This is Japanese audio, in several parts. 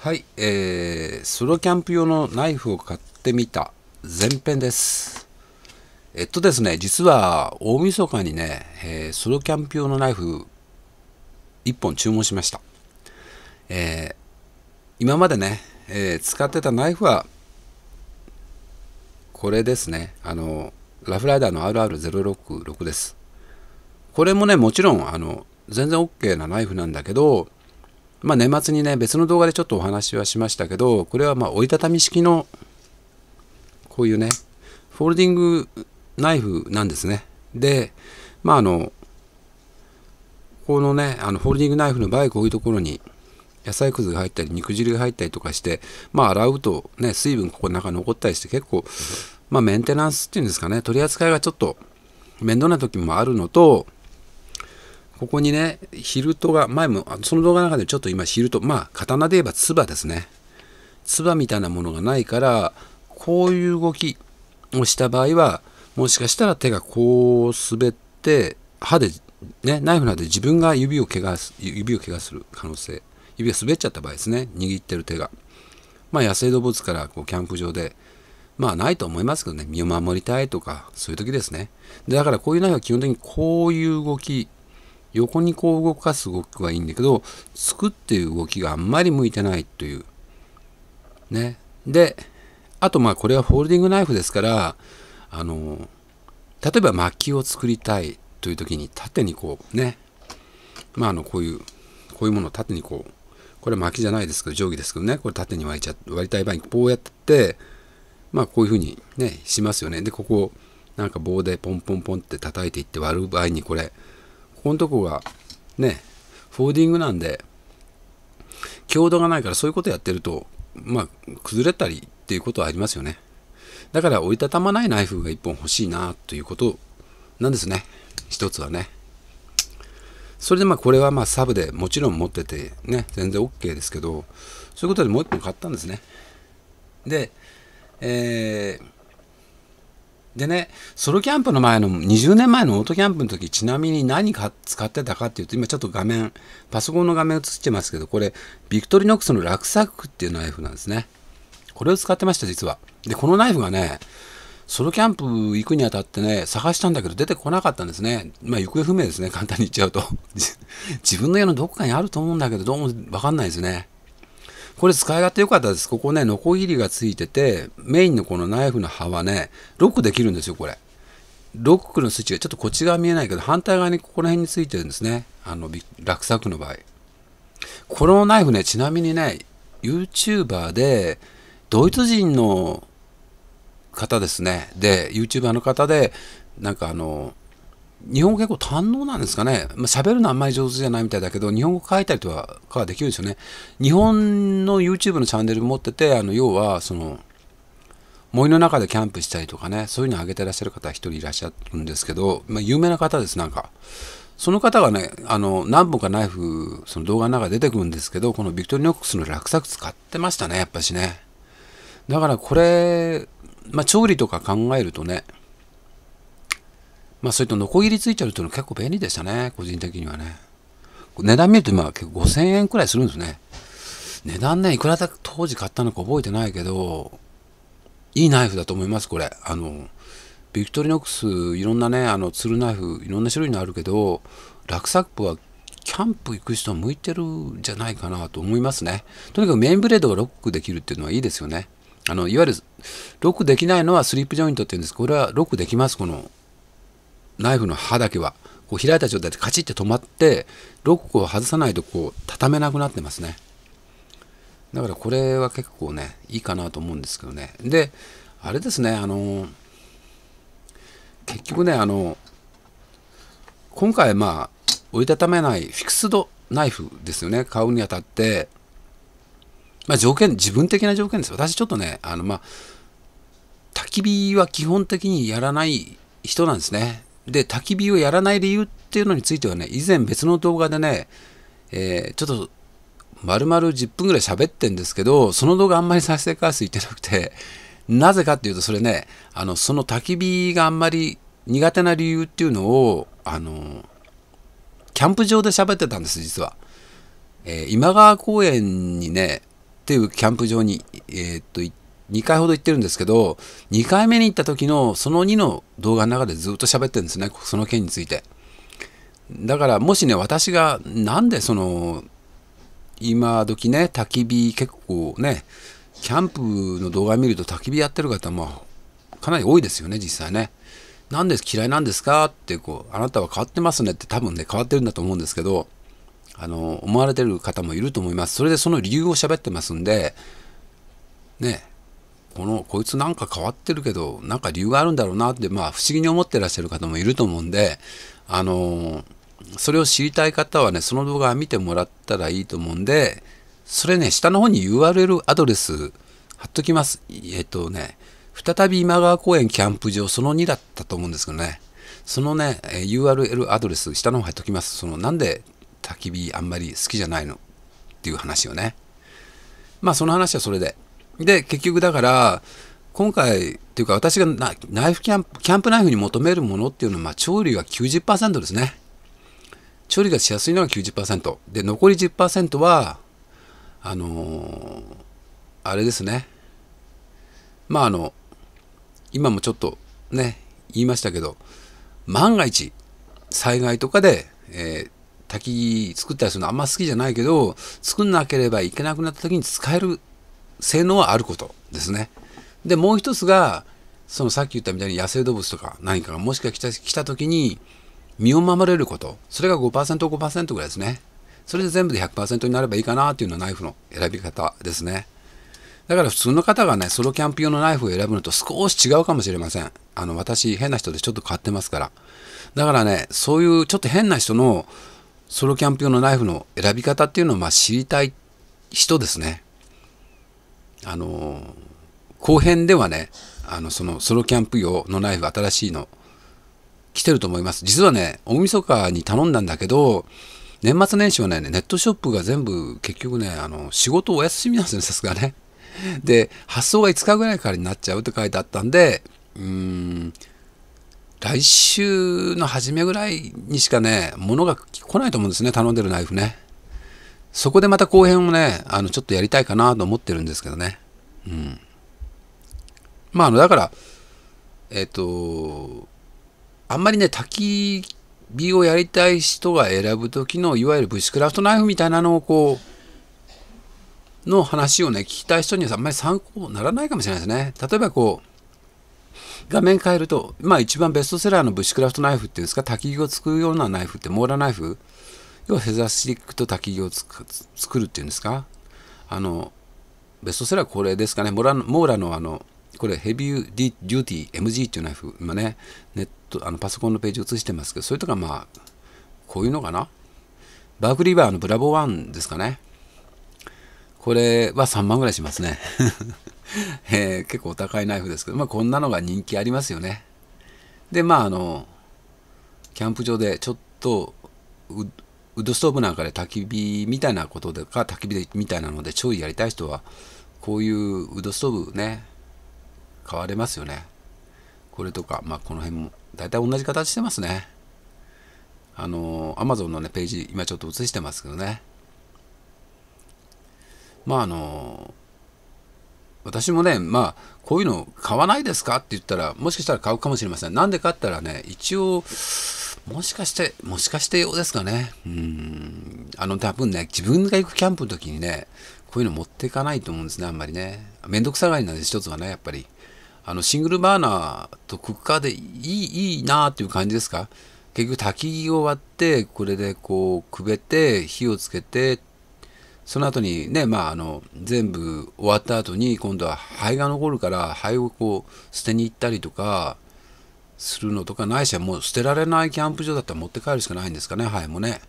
はい、えー、ソロキャンプ用のナイフを買ってみた前編です。えっとですね、実は大晦日にね、えー、ソロキャンプ用のナイフ1本注文しました。えー、今までね、えー、使ってたナイフはこれですね、あの、ラフライダーの RR066 です。これもね、もちろん、あの、全然 OK なナイフなんだけど、まあ、年末にね別の動画でちょっとお話はしましたけどこれはまあ折りたたみ式のこういうねフォールディングナイフなんですねでまああのこのねあのフォールディングナイフの場合こういうところに野菜くずが入ったり肉汁が入ったりとかしてまあ洗うとね水分ここの中残ったりして結構まあメンテナンスっていうんですかね取り扱いがちょっと面倒な時もあるのとここにね、ヒルトが、前も、その動画の中でちょっと今ヒルト、まあ、刀で言えば唾ですね。唾みたいなものがないから、こういう動きをした場合は、もしかしたら手がこう滑って、歯で、ね、ナイフなどで自分が指を怪我す、指を怪我する可能性。指が滑っちゃった場合ですね。握ってる手が。まあ、野生動物からこうキャンプ場で、まあないと思いますけどね、身を守りたいとか、そういう時ですね。でだからこういうナイフは基本的にこういう動き横にこう動かす動きはいいんだけど、突くっていう動きがあんまり向いてないという。ね。で、あとまあこれはフォールディングナイフですから、あの、例えば薪を作りたいという時に縦にこうね、まああのこういう、こういうものを縦にこう、これ薪じゃないですけど定規ですけどね、これ縦に割いちゃ割りたい場合にこうやって、まあこういうふうにね、しますよね。で、ここをなんか棒でポンポンポンって叩いていって割る場合にこれ、このとこがね、フォーディングなんで、強度がないからそういうことやってると、まあ、崩れたりっていうことはありますよね。だから折りたたまないナイフが1本欲しいなということなんですね。一つはね。それでまあこれはまあサブでもちろん持っててね、全然 OK ですけど、そういうことでもう1本買ったんですね。で、えーでね、ソロキャンプの前の20年前のオートキャンプの時、ちなみに何か使ってたかっていうと、今ちょっと画面、パソコンの画面映ってますけど、これ、ビクトリノックスのラクサックっていうナイフなんですね。これを使ってました、実は。で、このナイフがね、ソロキャンプ行くにあたってね、探したんだけど出てこなかったんですね。まあ、行方不明ですね、簡単に言っちゃうと。自分の家のどこかにあると思うんだけど、どうもわかんないですね。これ使い勝手良かったです。ここね、ノコギリがついてて、メインのこのナイフの刃はね、ロックできるんですよ、これ。ロックのスイッチがちょっとこっち側見えないけど、反対側にここら辺についてるんですね。あの、落作の場合。このナイフね、ちなみにね、YouTuber で、ドイツ人の方ですね。で、YouTuber の方で、なんかあの、日本語結構堪能なんですかね。まあ、喋るのあんまり上手じゃないみたいだけど、日本語書いたりとかはできるんですよね。日本の YouTube のチャンネル持ってて、あの、要は、その、森の中でキャンプしたりとかね、そういうのあげてらっしゃる方一人いらっしゃるんですけど、まあ、有名な方です、なんか。その方がね、あの、何本かナイフ、その動画の中で出てくるんですけど、このビクトリーノックスの落作使ってましたね、やっぱしね。だからこれ、まあ、調理とか考えるとね、まあ、それとノコギリついちゃうというのは結構便利でしたね、個人的にはね。値段見るとまあ結構5000円くらいするんですね。値段ね、いくらだ当時買ったのか覚えてないけど、いいナイフだと思います、これ。あの、ビクトリノックス、いろんなね、あの、ツルナイフ、いろんな種類のあるけど、ラクサップはキャンプ行く人は向いてるんじゃないかなと思いますね。とにかくメインブレードがロックできるっていうのはいいですよね。あの、いわゆる、ロックできないのはスリープジョイントって言うんですこれはロックできます、このナイフの刃だけはこう開いた状態でカチッて止まってロックを外さないとこう畳めなくなってますねだからこれは結構ねいいかなと思うんですけどねであれですねあの結局ねあの今回まあ折りたためないフィクスドナイフですよね買うにあたってまあ条件自分的な条件です私ちょっとねあのまあ焚き火は基本的にやらない人なんですねで、焚き火をやらない理由っていうのについてはね、以前別の動画でね、えー、ちょっと、丸々10分ぐらい喋ってんですけど、その動画あんまり再生回数いってなくて、なぜかっていうと、それね、あの、その焚き火があんまり苦手な理由っていうのを、あの、キャンプ場で喋ってたんです、実は。えー、今川公園にね、っていうキャンプ場に、えー、っと、行って2回ほど行ってるんですけど、2回目に行った時のその2の動画の中でずっと喋ってるんですね、その件について。だからもしね、私がなんでその、今時ね、焚き火結構ね、キャンプの動画見ると焚き火やってる方もかなり多いですよね、実際ね。なんで嫌いなんですかってこう、あなたは変わってますねって多分ね、変わってるんだと思うんですけど、あの、思われてる方もいると思います。それでその理由を喋ってますんで、ね、このこいつなんか変わってるけどなんか理由があるんだろうなってまあ不思議に思ってらっしゃる方もいると思うんであのそれを知りたい方はねその動画見てもらったらいいと思うんでそれね下の方に URL アドレス貼っときますえっとね再び今川公園キャンプ場その2だったと思うんですけどねそのね URL アドレス下の方貼っときますそのなんで焚き火あんまり好きじゃないのっていう話をねまあその話はそれで。で、結局だから、今回っていうか私がナイフキャンプ、キャンプナイフに求めるものっていうのは、まあ、調理が90%ですね。調理がしやすいのが90%。で、残り10%は、あのー、あれですね。まああの、今もちょっとね、言いましたけど、万が一、災害とかで、えー、滝作ったりするのあんま好きじゃないけど、作んなければいけなくなった時に使える性能はあることですね。で、もう一つが、そのさっき言ったみたいに野生動物とか何かがもしかした来た時に身を守れること、それが 5%5% 5%ぐらいですね。それで全部で100%になればいいかなっていうのはナイフの選び方ですね。だから普通の方がね、ソロキャンプ用のナイフを選ぶのと少し違うかもしれません。あの、私、変な人でちょっと変わってますから。だからね、そういうちょっと変な人のソロキャンプ用のナイフの選び方っていうのをまあ知りたい人ですね。あの後編ではねあのそのソロキャンプ用のナイフ新しいの来てると思います実はね大晦日に頼んだんだけど年末年始はねネットショップが全部結局ねあの仕事お休みなんですよさすがねで発送が5日ぐらいからになっちゃうって書いてあったんでうーん来週の初めぐらいにしかね物が来ないと思うんですね頼んでるナイフねそこでまた後編をね、あの、ちょっとやりたいかなと思ってるんですけどね。うん。まあ、あの、だから、えっ、と、あんまりね、焚き火をやりたい人が選ぶ時の、いわゆるブッシュクラフトナイフみたいなのをこう、の話をね、聞きたい人にはあんまり参考にならないかもしれないですね。例えばこう、画面変えると、まあ一番ベストセラーのブッシュクラフトナイフっていうんですか、焚き火をつくようなナイフって、モーラナイフ要はフェザースティックと焚き火を作るっていうんですかあのベストセラーこれですかねモーラモーラのあのこれヘビーデデューティー MG っていうナイフ今ねネットあのパソコンのページ映してますけどそれとかまあこういうのかなバークリーバーのブラボー1ですかねこれは3万ぐらいしますね、えー、結構お高いナイフですけど、まあ、こんなのが人気ありますよねでまああのキャンプ場でちょっとウッドストーブなんかで焚き火みたいなこととか、焚き火みたいなので、ちょいやりたい人は、こういうウッドストーブね、買われますよね。これとか、まあ、この辺も、大体同じ形してますね。あの、Amazon のね、ページ、今ちょっと映してますけどね。まあ、あの、私もね、まあ、こういうの買わないですかって言ったら、もしかしたら買うかもしれません。なんでかって言ったらね、一応、もしかして、もしかしてうですかね。うん。あの、多分ね、自分が行くキャンプの時にね、こういうの持っていかないと思うんですね、あんまりね。めんどくさがりなんで一つはね、やっぱり。あの、シングルバーナーとクッカーでいい、いいなーっていう感じですか結局、焚き木を割って、これでこう、くべて、火をつけて、その後にね、まあ、あの、全部終わった後に、今度は灰が残るから、灰をこう、捨てに行ったりとか、するのとか、ないしはもう捨てられないキャンプ場だったら持って帰るしかないんですかね、ハエもね。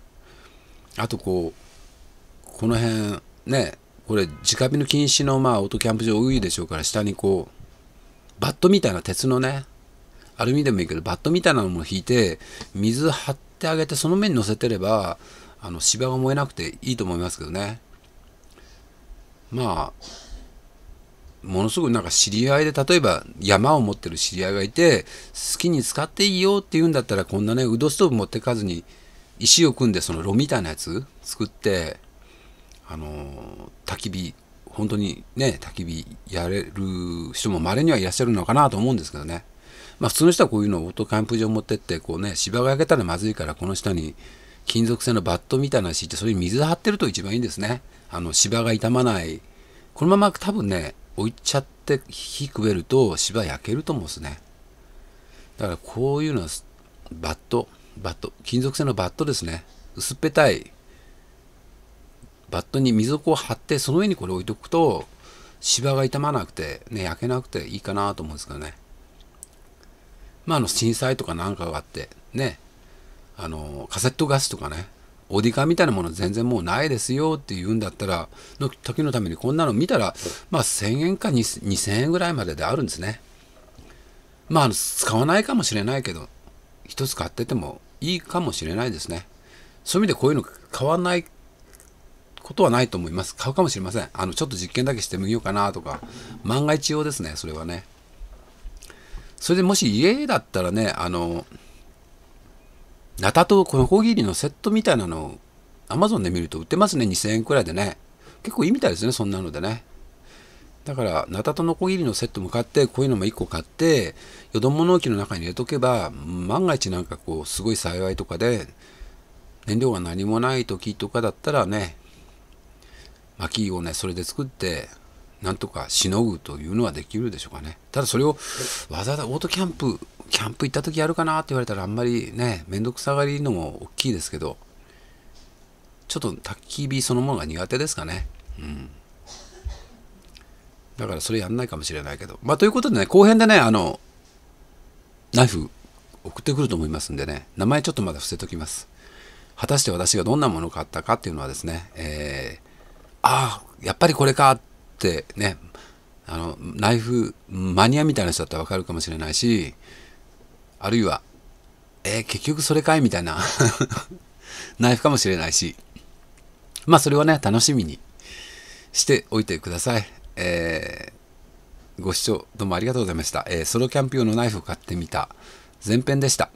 あとこう、この辺、ね、これ、直火の禁止の、まあ、オートキャンプ場多いでしょうから、下にこう、バットみたいな鉄のね、アルミでもいいけど、バットみたいなのも引いて、水張ってあげて、その面に乗せてれば、あの、芝が燃えなくていいと思いますけどね。まあ、ものすごくなんか知り合いで、例えば山を持ってる知り合いがいて、好きに使っていいよって言うんだったら、こんなね、ウドストーブ持ってかずに、石を組んで、その炉みたいなやつ作って、あの、焚き火、本当にね、焚き火やれる人も稀にはいらっしゃるのかなと思うんですけどね。まあ普通の人はこういうのをオートキャンプ場持ってって、こうね、芝が焼けたらまずいから、この下に金属製のバットみたいなの敷いて、それに水張ってると一番いいんですね。あの、芝が傷まない。このまま多分ね、置いちゃって火くべると芝焼けると思うんですね。だからこういうのはバット、バット、金属製のバットですね。薄っぺたいバットに溝を張ってその上にこれ置いとくと芝が傷まなくてね焼けなくていいかなと思うんですけどねまああの震災とかなんかがあってねあのカセットガスとかねオーディカみたいなもの全然もうないですよって言うんだったら、の時のためにこんなの見たら、まあ1000円か 2000, 2000円ぐらいまでであるんですね。まあ使わないかもしれないけど、一つ買っててもいいかもしれないですね。そういう意味でこういうの買わないことはないと思います。買うかもしれません。あの、ちょっと実験だけしてみようかなとか、万が一用ですね、それはね。それでもし家だったらね、あの、ナタとこのコギリのセットみたいなのを Amazon で見ると売ってますね。2000円くらいでね。結構いいみたいですね。そんなのでね。だから、ナタとノコギリのセットも買って、こういうのも1個買って、よど物置の中に入れとけば、万が一なんかこう、すごい幸いとかで、燃料が何もない時とかだったらね、薪をね、それで作って、なんとかしのぐというのはできるでしょうかね。ただそれをわざわざオートキャンプキャンプ行った時やるかなって言われたらあんまりね、めんどくさがりのも大きいですけど、ちょっと焚き火そのものが苦手ですかね。うん。だからそれやんないかもしれないけど。まあということでね、後編でね、あの、ナイフ送ってくると思いますんでね、名前ちょっとまだ伏せときます。果たして私がどんなもの買ったかっていうのはですね、えー、ああ、やっぱりこれかってね、あの、ナイフマニアみたいな人だったらわかるかもしれないし、あるいは、えー、結局それかいみたいな ナイフかもしれないし、まあそれはね、楽しみにしておいてください。えー、ご視聴どうもありがとうございました。えー、ソロキャンプ用のナイフを買ってみた前編でした。